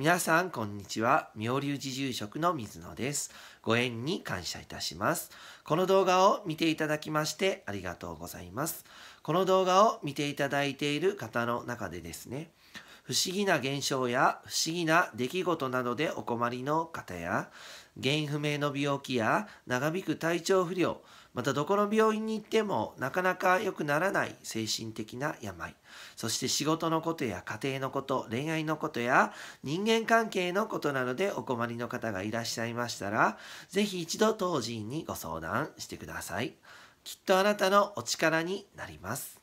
皆さん、こんにちは。妙立寺住職の水野です。ご縁に感謝いたします。この動画を見ていただきましてありがとうございます。この動画を見ていただいている方の中でですね、不思議な現象や不思議な出来事などでお困りの方や、原因不明の病気や長引く体調不良、またどこの病院に行ってもなかなか良くならない精神的な病、そして仕事のことや家庭のこと、恋愛のことや人間関係のことなどでお困りの方がいらっしゃいましたら、ぜひ一度当人にご相談してください。きっとあなたのお力になります。